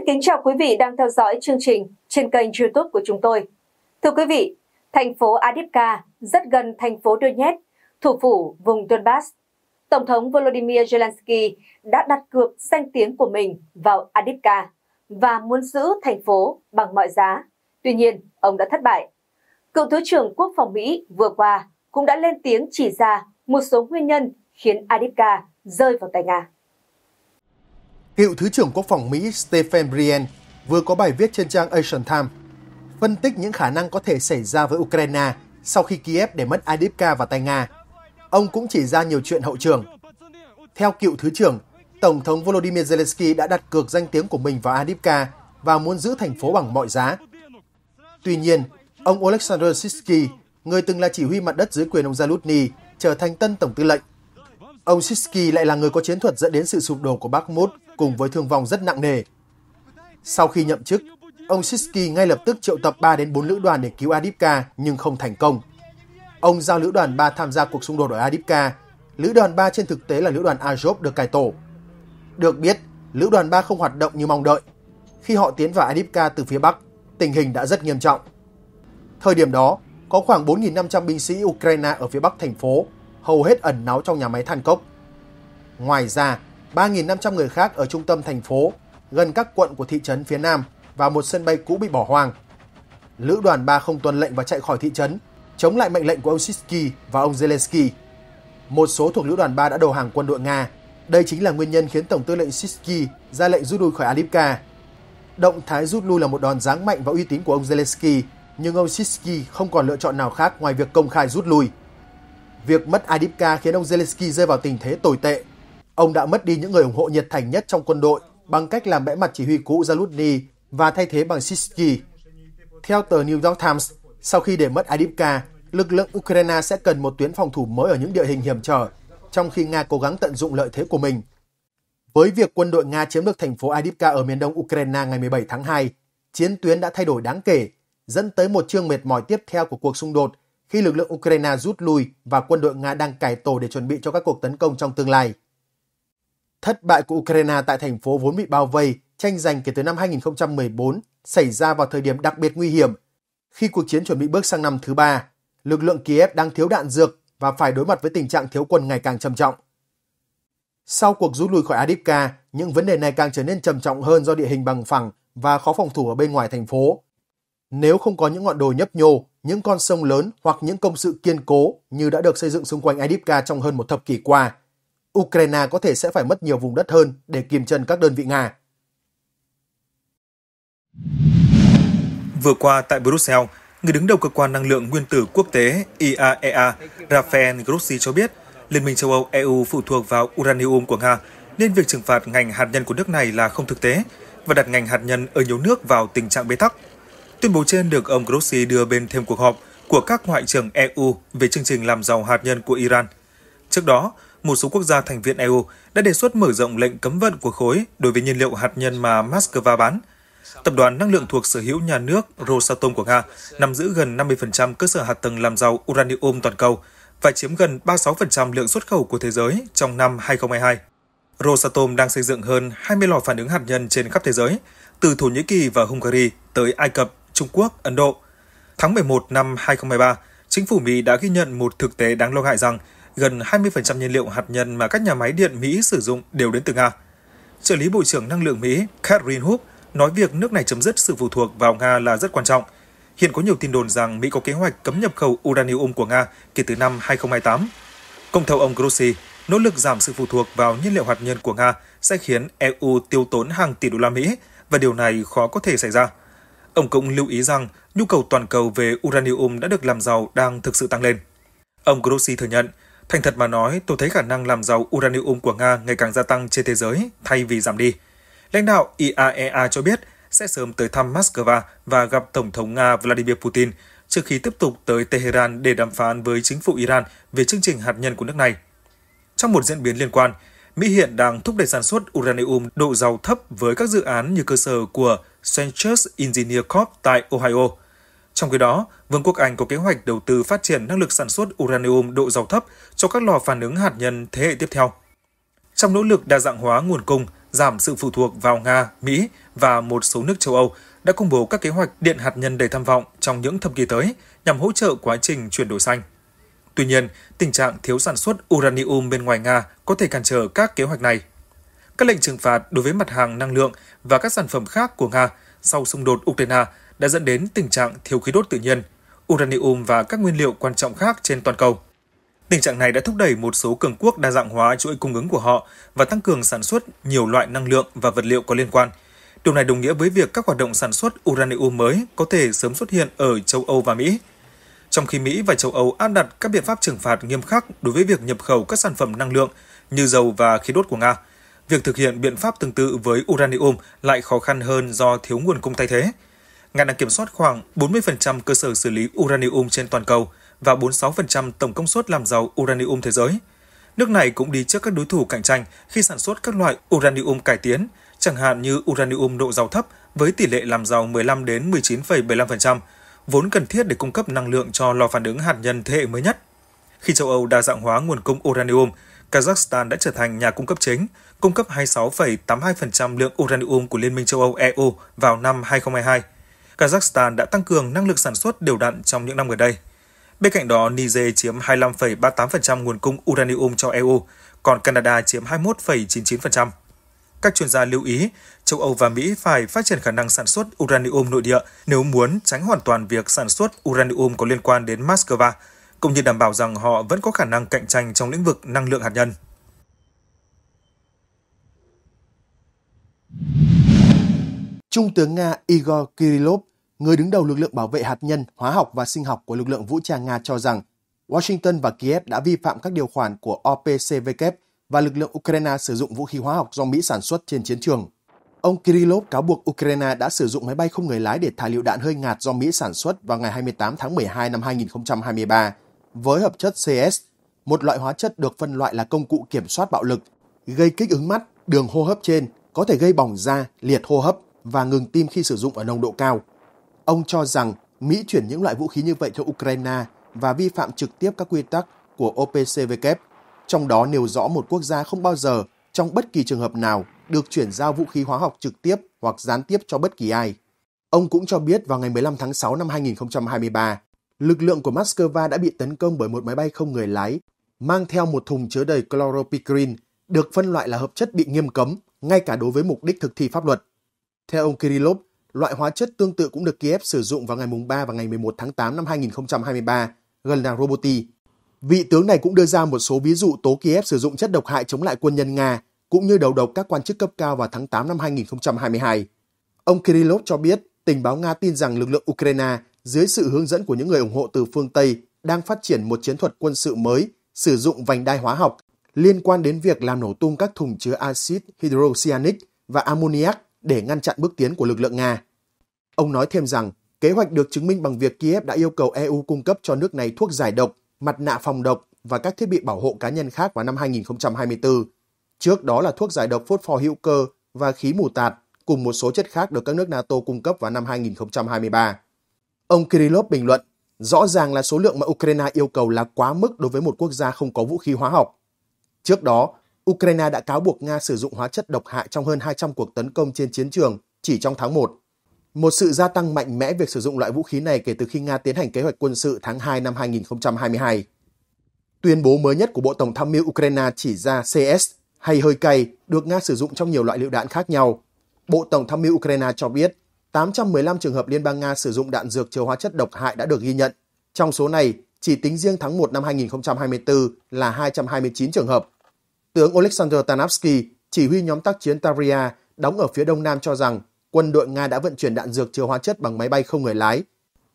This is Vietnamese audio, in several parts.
Xin kính chào quý vị đang theo dõi chương trình trên kênh YouTube của chúng tôi. Thưa quý vị, thành phố Adipka rất gần thành phố Donetsk, thủ phủ vùng Donbass. Tổng thống Volodymyr Zelensky đã đặt cược danh tiếng của mình vào Adipka và muốn giữ thành phố bằng mọi giá. Tuy nhiên, ông đã thất bại. Cựu Thứ trưởng Quốc phòng Mỹ vừa qua cũng đã lên tiếng chỉ ra một số nguyên nhân khiến Adipka rơi vào tay Nga cựu Thứ trưởng Quốc phòng Mỹ Stephen Brien vừa có bài viết trên trang Asian Times phân tích những khả năng có thể xảy ra với Ukraine sau khi Kiev để mất Adipka và tay Nga. Ông cũng chỉ ra nhiều chuyện hậu trường. Theo cựu Thứ trưởng, Tổng thống Volodymyr Zelensky đã đặt cược danh tiếng của mình vào Adipka và muốn giữ thành phố bằng mọi giá. Tuy nhiên, ông Oleksandr Sitsky, người từng là chỉ huy mặt đất dưới quyền ông Zalutny, trở thành tân tổng tư lệnh. Ông Sitsky lại là người có chiến thuật dẫn đến sự sụp đổ của Bakhmut cùng với thương vong rất nặng nề. Sau khi nhậm chức, ông Sisky ngay lập tức triệu tập 3 đến 4 lữ đoàn để cứu Adipka nhưng không thành công. Ông giao lữ đoàn 3 tham gia cuộc xung đột ở Adipka. Lữ đoàn 3 trên thực tế là lữ đoàn Azov được cải tổ. Được biết, lữ đoàn 3 không hoạt động như mong đợi. Khi họ tiến vào Adipka từ phía Bắc, tình hình đã rất nghiêm trọng. Thời điểm đó, có khoảng 4.500 binh sĩ Ukraine ở phía Bắc thành phố, hầu hết ẩn náu trong nhà máy than cốc. Ngoài ra, 3.500 người khác ở trung tâm thành phố, gần các quận của thị trấn phía Nam và một sân bay cũ bị bỏ hoang. Lữ đoàn 3 không tuân lệnh và chạy khỏi thị trấn, chống lại mệnh lệnh của ông Sisky và ông Zelensky. Một số thuộc lữ đoàn 3 đã đầu hàng quân đội Nga. Đây chính là nguyên nhân khiến Tổng tư lệnh Sisky ra lệnh rút lui khỏi Alipka. Động thái rút lui là một đòn giáng mạnh vào uy tín của ông Zelensky, nhưng ông Sisky không còn lựa chọn nào khác ngoài việc công khai rút lui. Việc mất Adipka khiến ông Zelensky rơi vào tình thế tồi tệ Ông đã mất đi những người ủng hộ nhiệt thành nhất trong quân đội bằng cách làm bẽ mặt chỉ huy cũ Zalutny và thay thế bằng Sisky. Theo tờ New York Times, sau khi để mất Adipka, lực lượng Ukraine sẽ cần một tuyến phòng thủ mới ở những địa hình hiểm trở, trong khi Nga cố gắng tận dụng lợi thế của mình. Với việc quân đội Nga chiếm được thành phố Adipka ở miền đông Ukraine ngày 17 tháng 2, chiến tuyến đã thay đổi đáng kể, dẫn tới một chương mệt mỏi tiếp theo của cuộc xung đột khi lực lượng Ukraine rút lui và quân đội Nga đang cải tổ để chuẩn bị cho các cuộc tấn công trong tương lai. Thất bại của Ukraine tại thành phố vốn bị bao vây, tranh giành kể từ năm 2014 xảy ra vào thời điểm đặc biệt nguy hiểm, khi cuộc chiến chuẩn bị bước sang năm thứ ba, lực lượng Kiev đang thiếu đạn dược và phải đối mặt với tình trạng thiếu quân ngày càng trầm trọng. Sau cuộc rút lui khỏi Adipka, những vấn đề này càng trở nên trầm trọng hơn do địa hình bằng phẳng và khó phòng thủ ở bên ngoài thành phố. Nếu không có những ngọn đồi nhấp nhô, những con sông lớn hoặc những công sự kiên cố như đã được xây dựng xung quanh Adipka trong hơn một thập kỷ qua, Ukraine có thể sẽ phải mất nhiều vùng đất hơn để kiềm chân các đơn vị Nga. Vừa qua tại Brussels, người đứng đầu cơ quan năng lượng nguyên tử quốc tế IAEA e Rafael Grossi cho biết Liên minh châu Âu EU phụ thuộc vào uranium của Nga nên việc trừng phạt ngành hạt nhân của nước này là không thực tế và đặt ngành hạt nhân ở nhiều nước vào tình trạng bế tắc. Tuyên bố trên được ông Grossi đưa bên thêm cuộc họp của các ngoại trưởng EU về chương trình làm giàu hạt nhân của Iran. Trước đó, một số quốc gia thành viên EU đã đề xuất mở rộng lệnh cấm vận của khối đối với nhiên liệu hạt nhân mà Moscow bán. Tập đoàn năng lượng thuộc sở hữu nhà nước Rosatom của Nga nắm giữ gần 50% cơ sở hạt tầng làm giàu uranium toàn cầu và chiếm gần 36% lượng xuất khẩu của thế giới trong năm 2022. Rosatom đang xây dựng hơn 20 lò phản ứng hạt nhân trên khắp thế giới, từ Thổ Nhĩ Kỳ và Hungary tới Ai Cập, Trung Quốc, Ấn Độ. Tháng 11 năm 2023, chính phủ Mỹ đã ghi nhận một thực tế đáng lo ngại rằng gần 20% nhiên liệu hạt nhân mà các nhà máy điện Mỹ sử dụng đều đến từ Nga. Trợ lý Bộ trưởng Năng lượng Mỹ Catherine Hook nói việc nước này chấm dứt sự phụ thuộc vào Nga là rất quan trọng. Hiện có nhiều tin đồn rằng Mỹ có kế hoạch cấm nhập khẩu uranium của Nga kể từ năm 2028. Công theo ông Grossi, nỗ lực giảm sự phụ thuộc vào nhiên liệu hạt nhân của Nga sẽ khiến EU tiêu tốn hàng tỷ đô la Mỹ và điều này khó có thể xảy ra. Ông cũng lưu ý rằng nhu cầu toàn cầu về uranium đã được làm giàu đang thực sự tăng lên. Ông Grossi thừa nhận Thành thật mà nói, tôi thấy khả năng làm giàu uranium của Nga ngày càng gia tăng trên thế giới thay vì giảm đi. Lãnh đạo IAEA e cho biết sẽ sớm tới thăm Moscow và gặp Tổng thống Nga Vladimir Putin trước khi tiếp tục tới Tehran để đàm phán với chính phủ Iran về chương trình hạt nhân của nước này. Trong một diễn biến liên quan, Mỹ hiện đang thúc đẩy sản xuất uranium độ giàu thấp với các dự án như cơ sở của Sanchez Engineer Corp tại Ohio, trong khi đó, Vương quốc Anh có kế hoạch đầu tư phát triển năng lực sản xuất uranium độ giàu thấp cho các lò phản ứng hạt nhân thế hệ tiếp theo. Trong nỗ lực đa dạng hóa nguồn cung, giảm sự phụ thuộc vào Nga, Mỹ và một số nước châu Âu đã công bố các kế hoạch điện hạt nhân đầy tham vọng trong những thập kỷ tới nhằm hỗ trợ quá trình chuyển đổi xanh. Tuy nhiên, tình trạng thiếu sản xuất uranium bên ngoài Nga có thể cản trở các kế hoạch này. Các lệnh trừng phạt đối với mặt hàng năng lượng và các sản phẩm khác của Nga sau xung đột Ukraine đã dẫn đến tình trạng thiếu khí đốt tự nhiên, uranium và các nguyên liệu quan trọng khác trên toàn cầu. Tình trạng này đã thúc đẩy một số cường quốc đa dạng hóa chuỗi cung ứng của họ và tăng cường sản xuất nhiều loại năng lượng và vật liệu có liên quan. Điều này đồng nghĩa với việc các hoạt động sản xuất uranium mới có thể sớm xuất hiện ở châu Âu và Mỹ. Trong khi Mỹ và châu Âu áp đặt các biện pháp trừng phạt nghiêm khắc đối với việc nhập khẩu các sản phẩm năng lượng như dầu và khí đốt của Nga, việc thực hiện biện pháp tương tự với uranium lại khó khăn hơn do thiếu nguồn cung thay thế. Nga đang kiểm soát khoảng 40% cơ sở xử lý uranium trên toàn cầu và 46% tổng công suất làm giàu uranium thế giới. Nước này cũng đi trước các đối thủ cạnh tranh khi sản xuất các loại uranium cải tiến, chẳng hạn như uranium độ giàu thấp với tỷ lệ làm giàu 15 đến 19,75%, vốn cần thiết để cung cấp năng lượng cho lò phản ứng hạt nhân thế hệ mới nhất. Khi châu Âu đa dạng hóa nguồn cung uranium, Kazakhstan đã trở thành nhà cung cấp chính, cung cấp 26,82% lượng uranium của Liên minh châu Âu EU vào năm 2022. Kazakhstan đã tăng cường năng lực sản xuất đều đặn trong những năm gần đây. Bên cạnh đó, Niger chiếm 25,38% nguồn cung uranium cho EU, còn Canada chiếm 21,99%. Các chuyên gia lưu ý, châu Âu và Mỹ phải phát triển khả năng sản xuất uranium nội địa nếu muốn tránh hoàn toàn việc sản xuất uranium có liên quan đến Moscow, cũng như đảm bảo rằng họ vẫn có khả năng cạnh tranh trong lĩnh vực năng lượng hạt nhân. Trung tướng Nga Igor Kirillov người đứng đầu lực lượng bảo vệ hạt nhân, hóa học và sinh học của lực lượng vũ trang Nga cho rằng Washington và Kiev đã vi phạm các điều khoản của OPCW và lực lượng Ukraine sử dụng vũ khí hóa học do Mỹ sản xuất trên chiến trường. Ông Kirillov cáo buộc Ukraine đã sử dụng máy bay không người lái để thả lựu đạn hơi ngạt do Mỹ sản xuất vào ngày 28 tháng 12 năm 2023 với hợp chất CS, một loại hóa chất được phân loại là công cụ kiểm soát bạo lực, gây kích ứng mắt, đường hô hấp trên, có thể gây bỏng da, liệt hô hấp và ngừng tim khi sử dụng ở nồng độ cao. Ông cho rằng Mỹ chuyển những loại vũ khí như vậy cho Ukraine và vi phạm trực tiếp các quy tắc của OPCW, trong đó nêu rõ một quốc gia không bao giờ, trong bất kỳ trường hợp nào, được chuyển giao vũ khí hóa học trực tiếp hoặc gián tiếp cho bất kỳ ai. Ông cũng cho biết vào ngày 15 tháng 6 năm 2023, lực lượng của Moscow đã bị tấn công bởi một máy bay không người lái mang theo một thùng chứa đầy chloropicrin được phân loại là hợp chất bị nghiêm cấm ngay cả đối với mục đích thực thi pháp luật. Theo ông Kirillov, Loại hóa chất tương tự cũng được Kiev sử dụng vào ngày 3 và ngày 11 tháng 8 năm 2023, gần làng Roboti. Vị tướng này cũng đưa ra một số ví dụ tố Kiev sử dụng chất độc hại chống lại quân nhân Nga, cũng như đầu độc các quan chức cấp cao vào tháng 8 năm 2022. Ông Kirillov cho biết, tình báo Nga tin rằng lực lượng Ukraine, dưới sự hướng dẫn của những người ủng hộ từ phương Tây, đang phát triển một chiến thuật quân sự mới sử dụng vành đai hóa học liên quan đến việc làm nổ tung các thùng chứa axit hydrocyanic và ammoniac để ngăn chặn bước tiến của lực lượng Nga. Ông nói thêm rằng kế hoạch được chứng minh bằng việc Kiev đã yêu cầu EU cung cấp cho nước này thuốc giải độc, mặt nạ phòng độc và các thiết bị bảo hộ cá nhân khác vào năm 2024. Trước đó là thuốc giải độc phốt pho hữu cơ và khí mù tạt cùng một số chất khác được các nước NATO cung cấp vào năm 2023. Ông Kirillov bình luận, rõ ràng là số lượng mà Ukraine yêu cầu là quá mức đối với một quốc gia không có vũ khí hóa học. Trước đó, Ukraine đã cáo buộc Nga sử dụng hóa chất độc hại trong hơn 200 cuộc tấn công trên chiến trường chỉ trong tháng 1. Một sự gia tăng mạnh mẽ việc sử dụng loại vũ khí này kể từ khi Nga tiến hành kế hoạch quân sự tháng 2 năm 2022. Tuyên bố mới nhất của Bộ Tổng tham mưu Ukraine chỉ ra CS hay hơi cay được Nga sử dụng trong nhiều loại lựu đạn khác nhau. Bộ Tổng tham mưu Ukraine cho biết 815 trường hợp Liên bang Nga sử dụng đạn dược chứa hóa chất độc hại đã được ghi nhận. Trong số này, chỉ tính riêng tháng 1 năm 2024 là 229 trường hợp, Tướng Oleksandr Tanavsky, chỉ huy nhóm tác chiến Taria đóng ở phía đông nam cho rằng quân đội Nga đã vận chuyển đạn dược chứa hóa chất bằng máy bay không người lái.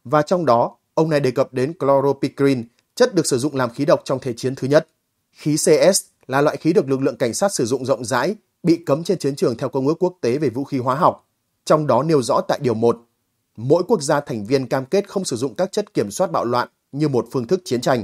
Và trong đó, ông này đề cập đến chloropicrin, chất được sử dụng làm khí độc trong Thế chiến thứ nhất. Khí CS là loại khí được lực lượng cảnh sát sử dụng rộng rãi, bị cấm trên chiến trường theo Công ước Quốc tế về vũ khí hóa học, trong đó nêu rõ tại Điều 1. Mỗi quốc gia thành viên cam kết không sử dụng các chất kiểm soát bạo loạn như một phương thức chiến tranh.